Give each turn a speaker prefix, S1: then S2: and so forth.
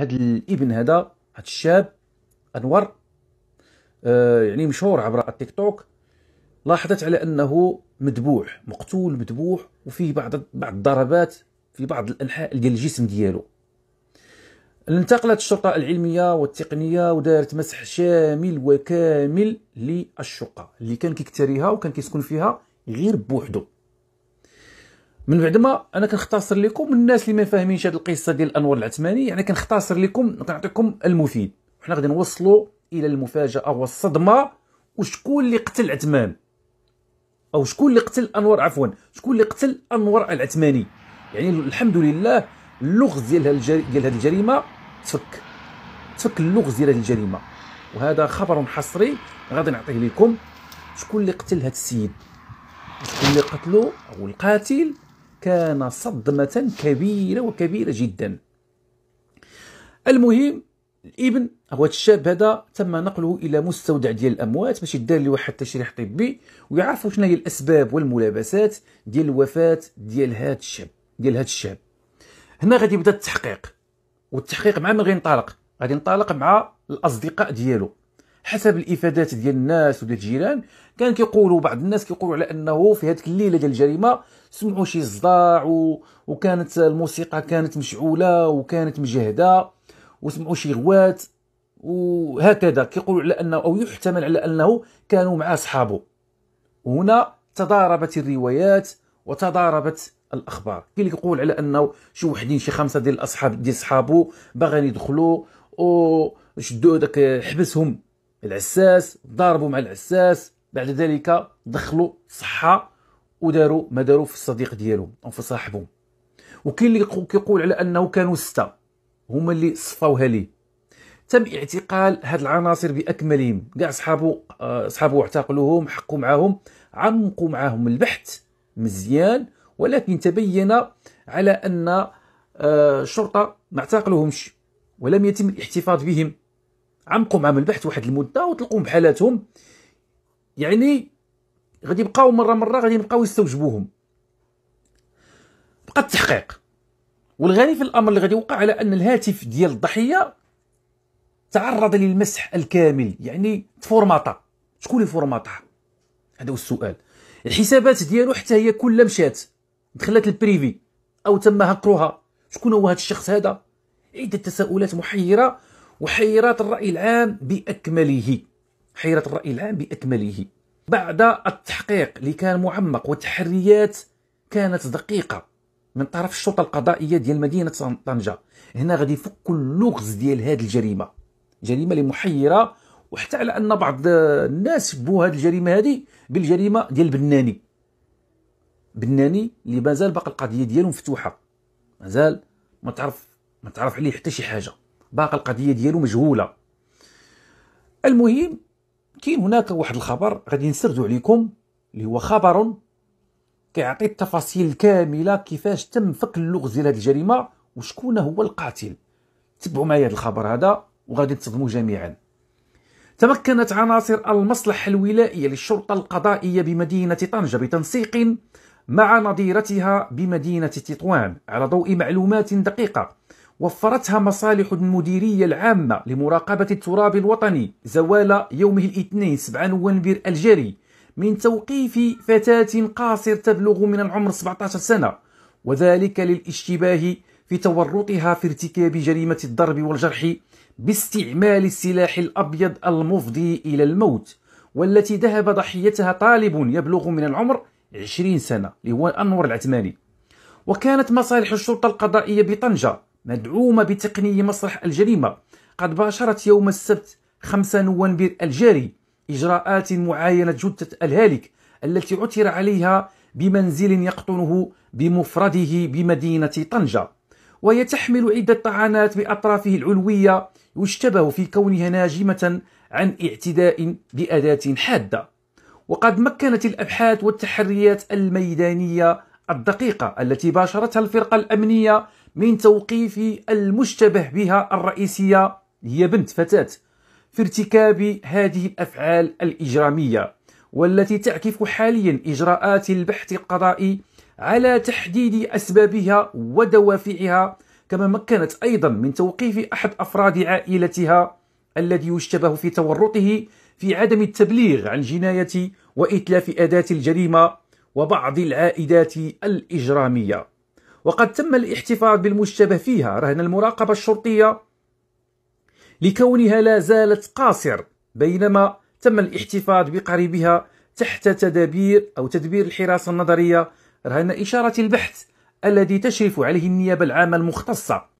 S1: هذا الابن هذا هذا الشاب انور آه يعني مشهور عبر التيك توك لاحظت على انه مذبوح مقتول مذبوح وفيه بعض بعض الضربات في بعض الانحاء ديال الجسم ديالو انتقلت الشرطة العلمية والتقنية ودارت مسح شامل وكامل للشقة اللي كان كيكتريها وكان كيسكن فيها غير بوحدو من بعد ما انا كنختصر لكم الناس اللي ما فاهمينش هذه القصه ديال انور العثماني يعني كنختصر لكم كنعطيكم المفيد وحنا غادي نوصلوا الى المفاجاه والصدمه وشكون اللي قتل عثمان او شكون اللي قتل انور عفوا شكون اللي قتل انور العثماني يعني الحمد لله اللغز ديال ديال هذه الجريمه تفك تفك اللغز ديال هذه الجريمه وهذا خبر حصري غادي نعطيه لكم شكون اللي قتل هذا السيد شكون اللي قتلو او القاتل كان صدمة كبيرة وكبيرة جدا المهم الابن هو الشاب هذا تم نقله الى مستودع ديال الاموات باش يدار له واحد التشريح طبي ويعرفوا شنو هي الاسباب والملابسات ديال الوفاه ديال هذا الشاب ديال هذا الشاب هنا غادي يبدا التحقيق والتحقيق مع من غينطلق غادي ينطلق مع الاصدقاء ديالو حسب الافادات ديال الناس وديال الجيران كان كيقولوا بعض الناس كيقولوا على انه في هذيك الليله ديال الجريمه سمعوا شي صداع و... وكانت الموسيقى كانت مشعوله وكانت مجهده وسمعوا شي غوات وهكذا كيقولوا على انه او يحتمل على انه كانوا مع اصحابه هنا تضاربت الروايات وتضاربت الاخبار كاين اللي كيقول على انه شي وحدين شي خمسه ديال الاصحاب ديال صحابو باغيين يدخلوا وشدوا داك حبسهم العساس ضاربوا مع العساس بعد ذلك دخلوا صحه وداروا ما داروا في الصديق ديالهم او في صاحبهم وكاين اللي كيقول على انه كانوا سته هما اللي صفاوها ليه تم اعتقال هاد العناصر باكملهم كاع صحابو آه، صحابو اعتقلوهم حقوا معاهم عمقوا معاهم البحث مزيان ولكن تبين على ان آه، الشرطه ما اعتقلوهمش ولم يتم الاحتفاظ بهم عمقوا معهم البحث واحد المده وطلقوهم بحالاتهم يعني غادي يبقاو مره مره غادي يبقاو يستوجبوهم بقى التحقيق والغريب في الامر اللي غادي يوقع على ان الهاتف ديال الضحيه تعرض للمسح الكامل يعني تفورماطا شكون اللي فورماطا هذا هو السؤال الحسابات ديالو حتى هي كلها مشات دخلت البريفي او تم هكروها شكون هو هذا الشخص هذا عده تساؤلات محيره وحيرات الرأي العام بأكمله حيرات الرأي العام بأكمله بعد التحقيق اللي كان معمق والتحريات كانت دقيقة من طرف الشرطة القضائية ديال مدينة طنجة هنا غادي يفك اللغز ديال هذه الجريمة جريمة لمحيرة وحتى على أن بعض الناس بو هذه الجريمة هذه بالجريمة ديال بناني بناني اللي مازال باقي القضية ديالو مفتوحة مازال ما تعرف ما تعرف عليه حتى شي حاجة باقي القضيه ديالو مجهوله المهم كاين هناك واحد الخبر غادي نسردو عليكم اللي هو خبر كيعطي التفاصيل الكامله كيفاش تم فك اللغز ديال هذه الجريمه وشكون هو القاتل تبعوا معايا هذا الخبر هذا وغادي تصدموا جميعا تمكنت عناصر المصلحة الولائية للشرطة القضائية بمدينة طنجة بتنسيق مع نظيرتها بمدينة تطوان على ضوء معلومات دقيقة وفرتها مصالح المديرية العامة لمراقبة التراب الوطني زوال يومه الاثنين 7 نوفمبر الجاري من توقيف فتاة قاصر تبلغ من العمر 17 سنة وذلك للاشتباه في تورطها في ارتكاب جريمة الضرب والجرح باستعمال السلاح الأبيض المفضي إلى الموت والتي ذهب ضحيتها طالب يبلغ من العمر 20 سنة اللي هو أنور العثماني وكانت مصالح الشرطة القضائية بطنجة مدعومة بتقني مسرح الجريمة قد باشرت يوم السبت 5 نوفمبر الجاري إجراءات معاينة جثة الهالك التي عثر عليها بمنزل يقطنه بمفرده بمدينة طنجة وهي تحمل عدة طعنات بأطرافه العلوية يشتبه في كونها ناجمة عن اعتداء بأداة حادة وقد مكنت الأبحاث والتحريات الميدانية الدقيقة التي باشرتها الفرقة الأمنية من توقيف المشتبه بها الرئيسية هي بنت فتاة في ارتكاب هذه الأفعال الإجرامية والتي تعكف حاليا إجراءات البحث القضائي على تحديد أسبابها ودوافعها كما مكنت أيضا من توقيف أحد أفراد عائلتها الذي يشتبه في تورطه في عدم التبليغ عن جناية وإتلاف أداة الجريمة وبعض العائدات الإجرامية وقد تم الاحتفاظ بالمشتبه فيها رهن المراقبة الشرطية لكونها لا زالت قاصر بينما تم الاحتفاظ بقريبها تحت تدابير أو تدبير الحراسة النظرية رهن إشارة البحث الذي تشرف عليه النيابة العامة المختصة